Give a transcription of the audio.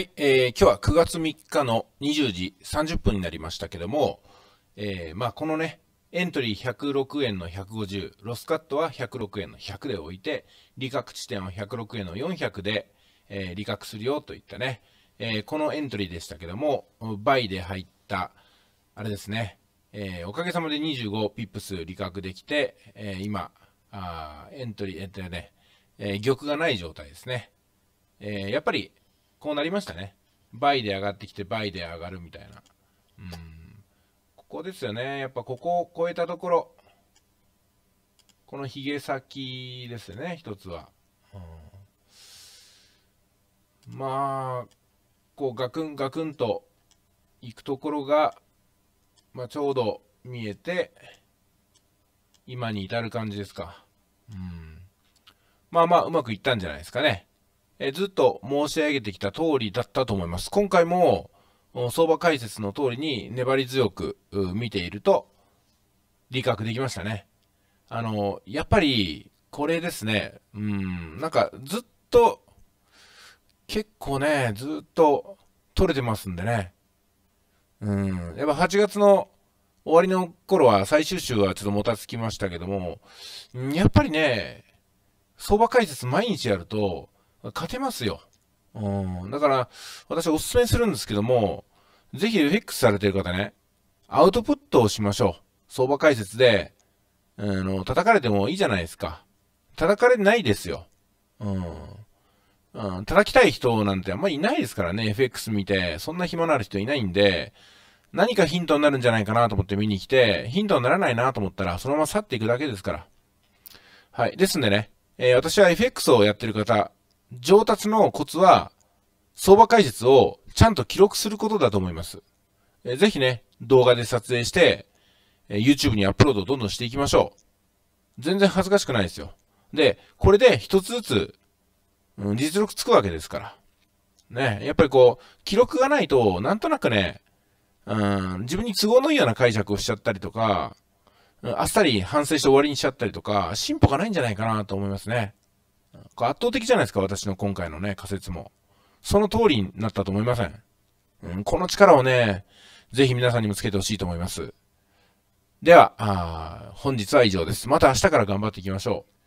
はい、えー、今日は9月3日の20時30分になりましたけども、えー、まあこのね、エントリー106円の150、ロスカットは106円の100で置いて、利確地点は106円の400で、えー、利確するよといったね、えー、このエントリーでしたけども、倍で入った、あれですね、えー、おかげさまで25ピップ数利確できて、えー、今、あエントリー、えっとね、えー、玉がない状態ですね。えー、やっぱりこうなりましたね。倍で上がってきて倍で上がるみたいな。うん。ここですよね。やっぱここを超えたところ、このヒゲ先ですね、一つは。うん、まあ、こうガクンガクンと行くところが、まあ、ちょうど見えて、今に至る感じですか。うん。まあまあ、うまくいったんじゃないですかね。えずっと申し上げてきた通りだったと思います。今回も相場解説の通りに粘り強く見ていると理覚できましたね。あの、やっぱりこれですね、うん、なんかずっと結構ね、ずっと取れてますんでね。うん、やっぱ8月の終わりの頃は最終週はちょっともたつきましたけども、やっぱりね、相場解説毎日やると、勝てますよ。うん。だから、私お勧めするんですけども、ぜひ FX されてる方ね、アウトプットをしましょう。相場解説で、あ、う、の、ん、叩かれてもいいじゃないですか。叩かれないですよ。うん。うん、叩きたい人なんてあんまりいないですからね、FX 見て。そんな暇のある人いないんで、何かヒントになるんじゃないかなと思って見に来て、ヒントにならないなと思ったら、そのまま去っていくだけですから。はい。ですんでね、えー、私は FX をやってる方、上達のコツは、相場解説をちゃんと記録することだと思います。えー、ぜひね、動画で撮影して、え YouTube にアップロードをどんどんしていきましょう。全然恥ずかしくないですよ。で、これで一つずつ、うん、実力つくわけですから。ね、やっぱりこう、記録がないと、なんとなくね、うん、自分に都合のいいような解釈をしちゃったりとか、あっさり反省して終わりにしちゃったりとか、進歩がないんじゃないかなと思いますね。圧倒的じゃないですか、私の今回のね、仮説も。その通りになったと思いません。うん、この力をね、ぜひ皆さんにもつけてほしいと思います。では、本日は以上です。また明日から頑張っていきましょう。